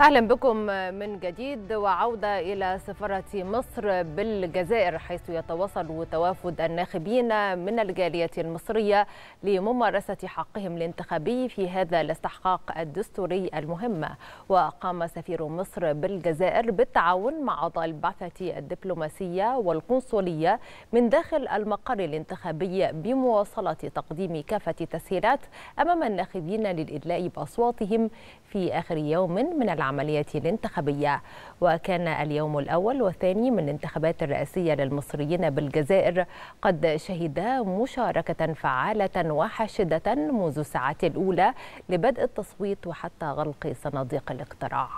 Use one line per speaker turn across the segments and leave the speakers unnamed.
اهلا بكم من جديد وعوده الى سفاره مصر بالجزائر حيث يتواصل توافد الناخبين من الجاليه المصريه لممارسه حقهم الانتخابي في هذا الاستحقاق الدستوري المهم وقام سفير مصر بالجزائر بالتعاون مع اعضاء البعثه الدبلوماسيه والقنصليه من داخل المقر الانتخابي بمواصله تقديم كافه التسهيلات امام الناخبين للادلاء باصواتهم في اخر يوم من العملية الانتخابية وكان اليوم الأول والثاني من الانتخابات الرئاسية للمصريين بالجزائر قد شهدا مشاركة فعالة وحاشدة منذ الساعات الأولى لبدء التصويت وحتى غلق صناديق الاقتراع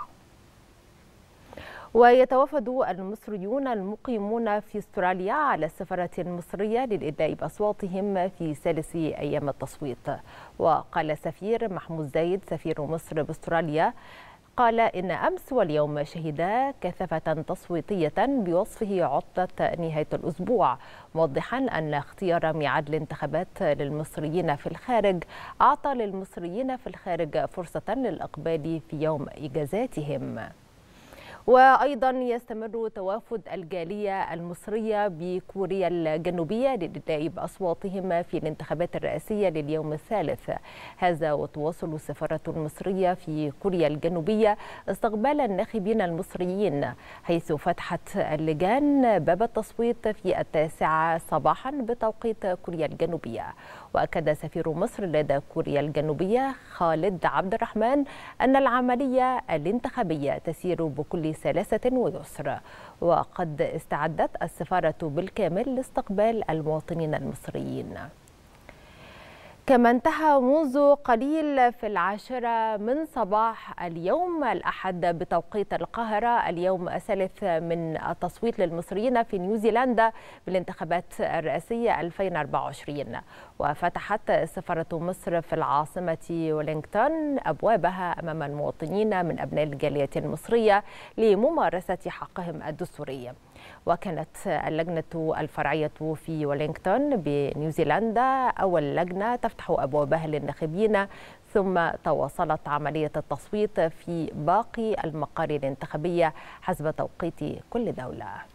ويتوافد المصريون المقيمون في استراليا على السفارة المصرية للإدلاء بأصواتهم في ثالث أيام التصويت وقال سفير محمود زايد سفير مصر باستراليا قال إن أمس واليوم شهدا كثافة تصويتية بوصفه عطلة نهاية الأسبوع موضحا أن اختيار ميعاد الانتخابات للمصريين في الخارج أعطى للمصريين في الخارج فرصة للإقبال في يوم إجازاتهم وأيضا يستمر توافد الجالية المصرية بكوريا الجنوبية لنتائج أصواتهم في الانتخابات الرئاسية لليوم الثالث هذا وتواصل السفارة المصرية في كوريا الجنوبية استقبال الناخبين المصريين حيث فتحت اللجان باب التصويت في التاسعة صباحا بتوقيت كوريا الجنوبية وأكد سفير مصر لدى كوريا الجنوبية خالد عبد الرحمن أن العملية الانتخابية تسير بكل بسلاسة ويسر وقد استعدت السفارة بالكامل لاستقبال المواطنين المصريين كما انتهى منذ قليل في العاشرة من صباح اليوم الأحد بتوقيت القاهرة اليوم الثالث من التصويت للمصريين في نيوزيلندا بالانتخابات الرئاسية 2024 وفتحت سفارة مصر في العاصمة ولينغتون أبوابها أمام المواطنين من أبناء الجالية المصرية لممارسة حقهم الدستوري وكانت اللجنة الفرعية في ولينغتون بنيوزيلندا أول لجنة تفتح أبوابها للناخبين ثم تواصلت عملية التصويت في باقي المقار الانتخابية حسب توقيت كل دولة